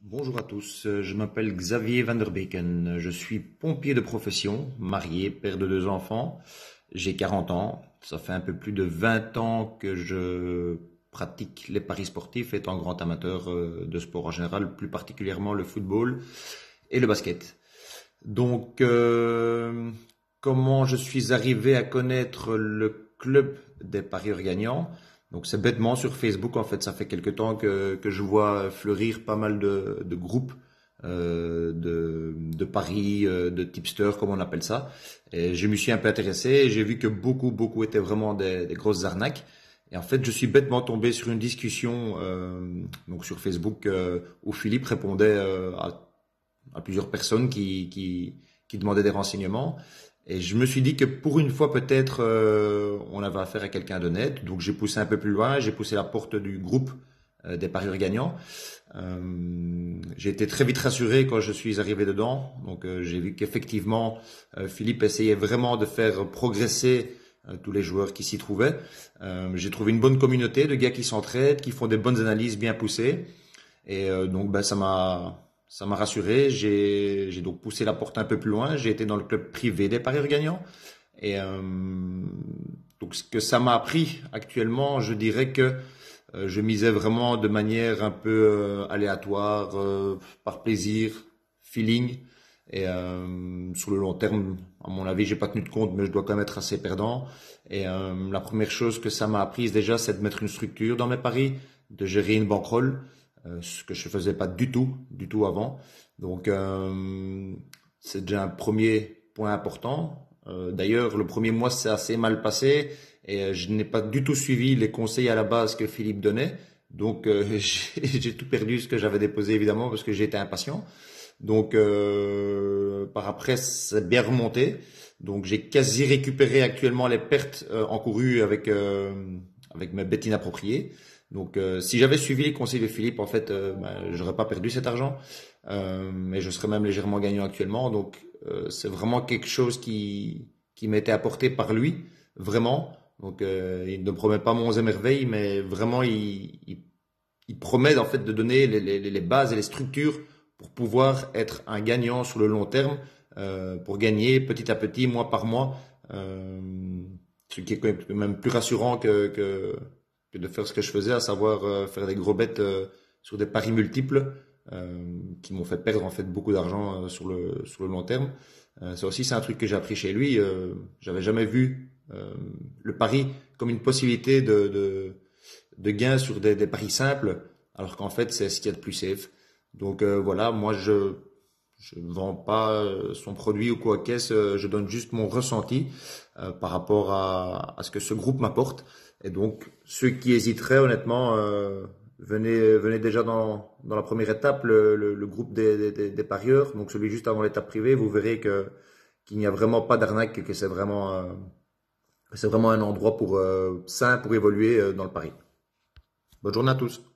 Bonjour à tous, je m'appelle Xavier van der Beken, je suis pompier de profession, marié, père de deux enfants, j'ai 40 ans, ça fait un peu plus de 20 ans que je pratique les paris sportifs, étant grand amateur euh, de sport en général, plus particulièrement le football et le basket. Donc, euh, comment je suis arrivé à connaître le club des parieurs gagnants donc c'est bêtement sur Facebook en fait, ça fait quelque temps que, que je vois fleurir pas mal de, de groupes euh, de, de paris, euh, de tipsters comme on appelle ça. Et je me suis un peu intéressé et j'ai vu que beaucoup beaucoup étaient vraiment des, des, grosses arnaques. Et en fait, je suis bêtement tombé sur une discussion euh, donc sur Facebook euh, où Philippe répondait euh, à, à, plusieurs personnes qui, qui qui demandait des renseignements. Et je me suis dit que pour une fois, peut-être, euh, on avait affaire à quelqu'un d'honnête. Donc j'ai poussé un peu plus loin, j'ai poussé la porte du groupe euh, des parieurs gagnants. Euh, j'ai été très vite rassuré quand je suis arrivé dedans. Donc j'ai vu qu'effectivement, Philippe essayait vraiment de faire progresser tous les joueurs qui s'y trouvaient. j'ai trouvé une bonne communauté de gars qui s'entraident, qui font des bonnes analyses bien poussées. Et donc bah, ça m'a ça m'a rassuré. J'ai donc poussé la porte un peu plus loin. J'ai été dans le club privé des parieurs gagnants. Et euh, donc ce que ça m'a appris actuellement, je dirais que euh, je misais vraiment de manière un peu euh, aléatoire, par plaisir, feeling. Et sur le long terme, à mon avis, j'ai pas tenu de compte, mais je dois quand même être assez perdant. Et la première chose que ça m'a apprise déjà, c'est de mettre une structure dans mes paris, de gérer une banquerolle. Euh, ce que je faisais pas du tout, du tout avant. Donc euh, c'est déjà un premier point important. Euh, d'ailleurs, le premier mois s'est assez mal passé et je n'ai pas du tout suivi les conseils à la base que Philippe donnait. Donc j'ai tout perdu ce que j'avais déposé évidemment parce que j'étais impatient. Donc par après, c'est bien remonté. Donc j'ai quasi récupéré actuellement les pertes encourues avec avec mes bêtes inappropriées. Donc, euh, si j'avais suivi les conseils de Philippe, en fait, je euh, n'aurais bah, j'aurais pas perdu cet argent, euh, je serais même légèrement gagnant actuellement. Donc, euh, c'est vraiment quelque chose qui qui m'était apporté par lui, vraiment. Donc, il ne promet pas mon émerveille, mais vraiment, il, il, promet en fait de donner les, les, les, bases et les structures pour pouvoir être un gagnant sur le long terme, pour gagner petit à petit, mois par mois, ce qui est quand même plus rassurant que, que que de faire ce que je faisais, à savoir euh, faire des gros bêtes euh, sur des paris multiples euh, qui m'ont fait perdre en fait beaucoup d'argent sur le sur le long terme. ça aussi c'est un truc que j'ai appris chez lui. J'avais jamais vu le pari comme une possibilité de, de, gain sur des, des paris simples, alors qu'en fait c'est ce qu'il y a de plus safe. Donc voilà, moi je je ne vends pas euh, son produit ou quoi qu'est-ce, euh, je donne juste mon ressenti euh, par rapport à, ce que ce groupe m'apporte. Et donc, ceux qui hésiteraient, honnêtement, venez, venez déjà dans, la première étape, le, groupe des, parieurs, donc celui juste avant l'étape privée, vous verrez que qu'il n'y a vraiment pas d'arnaque, que c'est vraiment, c'est vraiment un endroit pour, sain pour évoluer dans le pari. Bonne journée à tous.